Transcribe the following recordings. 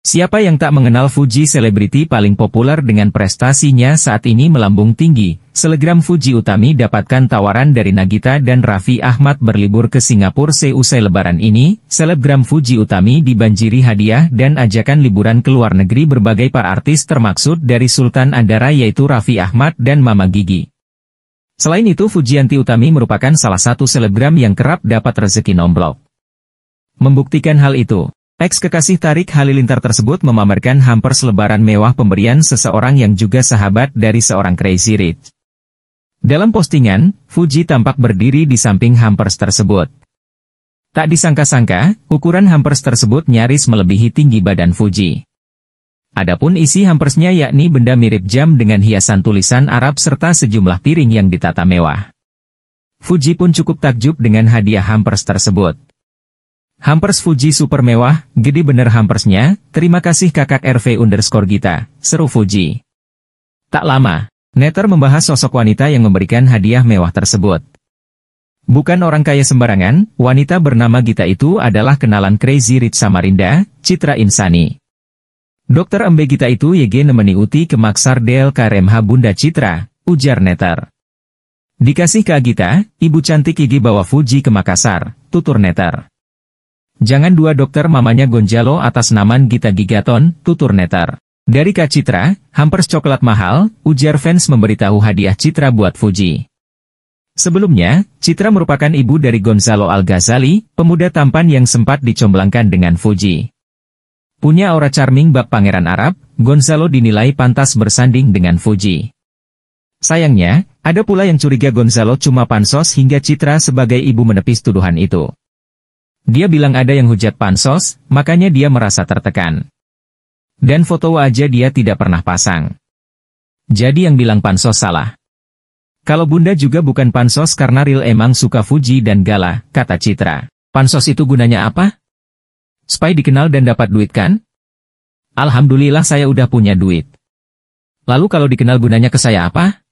Siapa yang tak mengenal Fuji selebriti paling populer dengan prestasinya saat ini melambung tinggi, selegram Fuji Utami dapatkan tawaran dari Nagita dan Raffi Ahmad berlibur ke Singapura seusai lebaran ini, selebgram Fuji Utami dibanjiri hadiah dan ajakan liburan ke luar negeri berbagai para artis termaksud dari Sultan Andara yaitu Raffi Ahmad dan Mama Gigi. Selain itu Fujianti Utami merupakan salah satu selebgram yang kerap dapat rezeki nomblok. Membuktikan hal itu, Ex kekasih Tarik Halilintar tersebut memamerkan hampers lebaran mewah pemberian seseorang yang juga sahabat dari seorang Crazy Rich. Dalam postingan, Fuji tampak berdiri di samping hampers tersebut. Tak disangka-sangka, ukuran hampers tersebut nyaris melebihi tinggi badan Fuji. Adapun isi hampersnya yakni benda mirip jam dengan hiasan tulisan Arab serta sejumlah piring yang ditata mewah. Fuji pun cukup takjub dengan hadiah hampers tersebut. Hampers Fuji super mewah, gede bener hampersnya, terima kasih kakak RV underscore Gita, seru Fuji. Tak lama, Netter membahas sosok wanita yang memberikan hadiah mewah tersebut. Bukan orang kaya sembarangan, wanita bernama Gita itu adalah kenalan Crazy Rich Samarinda, Citra Insani. Dokter Embe Gita itu YG nemeni Uti ke Maksar Del KRMH Bunda Citra, ujar Netter. Dikasih ke Gita, ibu cantik Gigi bawa Fuji ke Makassar, tutur Netter. Jangan dua dokter mamanya Gonjalo atas naman Gita Gigaton, tutur netar. Dari Kak Citra, hampers coklat mahal, ujar fans memberitahu hadiah Citra buat Fuji. Sebelumnya, Citra merupakan ibu dari Gonzalo Al-Ghazali, pemuda tampan yang sempat dicomblangkan dengan Fuji. Punya aura charming bab pangeran Arab, Gonzalo dinilai pantas bersanding dengan Fuji. Sayangnya, ada pula yang curiga Gonzalo cuma pansos hingga Citra sebagai ibu menepis tuduhan itu. Dia bilang ada yang hujat pansos, makanya dia merasa tertekan. Dan foto aja dia tidak pernah pasang. Jadi yang bilang pansos salah. Kalau bunda juga bukan pansos karena Ril emang suka Fuji dan Gala, kata Citra. Pansos itu gunanya apa? Supaya dikenal dan dapat duit kan? Alhamdulillah saya udah punya duit. Lalu kalau dikenal gunanya ke saya apa?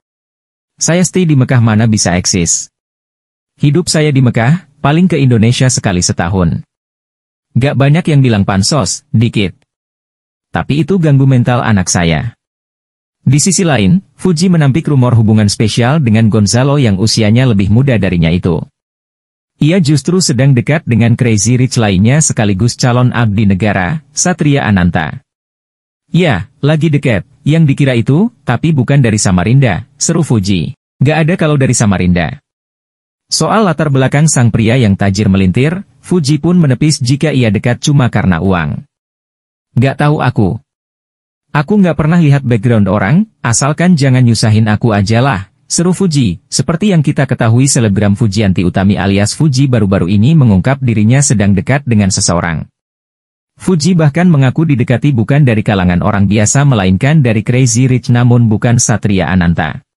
Saya stay di Mekah mana bisa eksis. Hidup saya di Mekah, paling ke Indonesia sekali setahun. Gak banyak yang bilang pansos, dikit. Tapi itu ganggu mental anak saya. Di sisi lain, Fuji menampik rumor hubungan spesial dengan Gonzalo yang usianya lebih muda darinya itu. Ia justru sedang dekat dengan Crazy Rich lainnya sekaligus calon abdi negara, Satria Ananta. Ya, lagi dekat, yang dikira itu, tapi bukan dari Samarinda, seru Fuji. Gak ada kalau dari Samarinda. Soal latar belakang sang pria yang tajir melintir, Fuji pun menepis jika ia dekat cuma karena uang. Gak tahu aku. Aku gak pernah lihat background orang, asalkan jangan nyusahin aku aja lah, seru Fuji. Seperti yang kita ketahui selebgram Fujianti Utami alias Fuji baru-baru ini mengungkap dirinya sedang dekat dengan seseorang. Fuji bahkan mengaku didekati bukan dari kalangan orang biasa melainkan dari Crazy Rich namun bukan Satria Ananta.